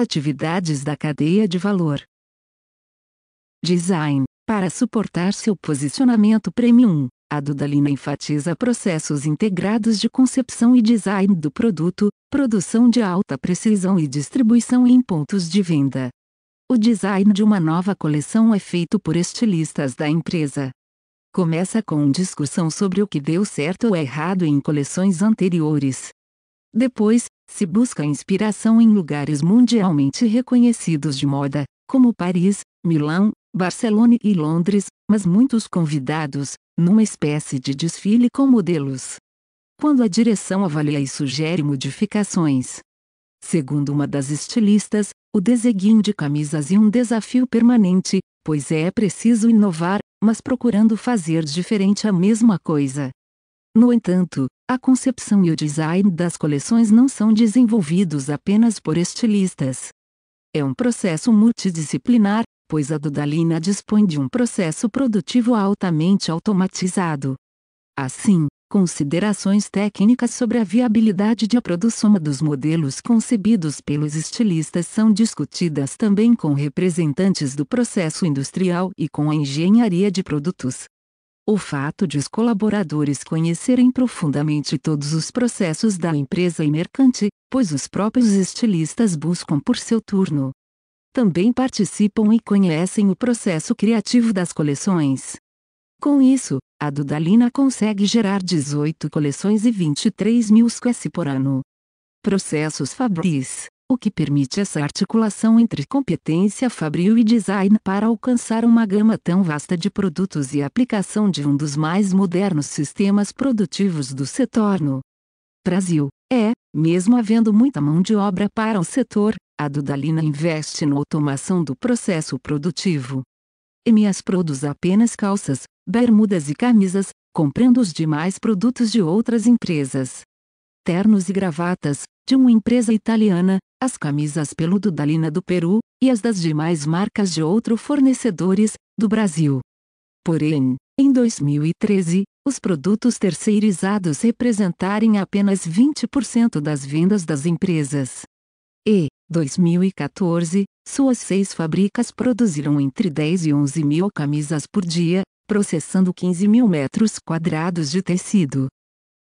Atividades da cadeia de valor. Design. Para suportar seu posicionamento premium, a Dudalina enfatiza processos integrados de concepção e design do produto, produção de alta precisão e distribuição em pontos de venda. O design de uma nova coleção é feito por estilistas da empresa. Começa com discussão sobre o que deu certo ou errado em coleções anteriores. Depois, se busca inspiração em lugares mundialmente reconhecidos de moda, como Paris, Milão, Barcelona e Londres, mas muitos convidados, numa espécie de desfile com modelos. Quando a direção avalia e sugere modificações. Segundo uma das estilistas, o deseguinho de camisas é um desafio permanente, pois é preciso inovar, mas procurando fazer diferente a mesma coisa. No entanto, a concepção e o design das coleções não são desenvolvidos apenas por estilistas. É um processo multidisciplinar, pois a Dudalina dispõe de um processo produtivo altamente automatizado. Assim, considerações técnicas sobre a viabilidade de a produção dos modelos concebidos pelos estilistas são discutidas também com representantes do processo industrial e com a engenharia de produtos. O fato de os colaboradores conhecerem profundamente todos os processos da empresa e mercante, pois os próprios estilistas buscam por seu turno. Também participam e conhecem o processo criativo das coleções. Com isso, a Dudalina consegue gerar 18 coleções e 23 mil squares por ano. Processos Fabris o que permite essa articulação entre competência fabril e design para alcançar uma gama tão vasta de produtos e aplicação de um dos mais modernos sistemas produtivos do setor no Brasil. É, mesmo havendo muita mão de obra para o setor, a Dudalina investe na automação do processo produtivo. Emias produz apenas calças, bermudas e camisas, comprando os demais produtos de outras empresas ternos e gravatas, de uma empresa italiana, as camisas peludo da Lina do Peru, e as das demais marcas de outros fornecedores, do Brasil. Porém, em 2013, os produtos terceirizados representarem apenas 20% das vendas das empresas. E, 2014, suas seis fábricas produziram entre 10 e 11 mil camisas por dia, processando 15 mil metros quadrados de tecido.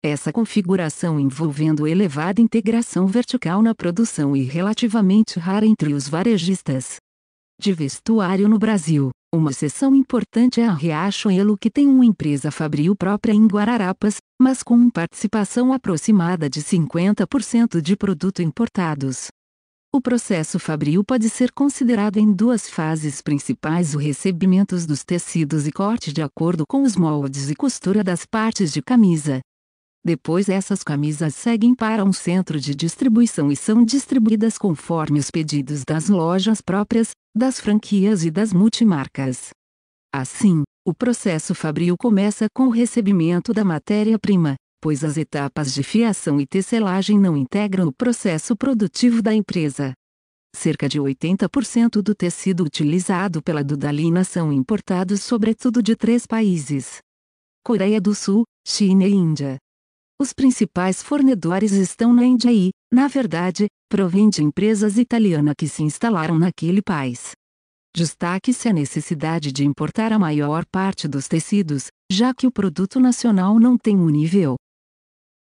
Essa configuração envolvendo elevada integração vertical na produção e relativamente rara entre os varejistas. De vestuário no Brasil, uma seção importante é a Riachuelo que tem uma empresa fabril própria em Guararapes, mas com participação aproximada de 50% de produto importados. O processo fabril pode ser considerado em duas fases principais: o recebimento dos tecidos e corte de acordo com os moldes e costura das partes de camisa, depois essas camisas seguem para um centro de distribuição e são distribuídas conforme os pedidos das lojas próprias, das franquias e das multimarcas. Assim, o processo fabril começa com o recebimento da matéria-prima, pois as etapas de fiação e tecelagem não integram o processo produtivo da empresa. Cerca de 80% do tecido utilizado pela Dudalina são importados sobretudo de três países: Coreia do Sul, China e Índia. Os principais fornecedores estão na Índia e, na verdade, provém de empresas italianas que se instalaram naquele país. Destaque-se a necessidade de importar a maior parte dos tecidos, já que o produto nacional não tem um nível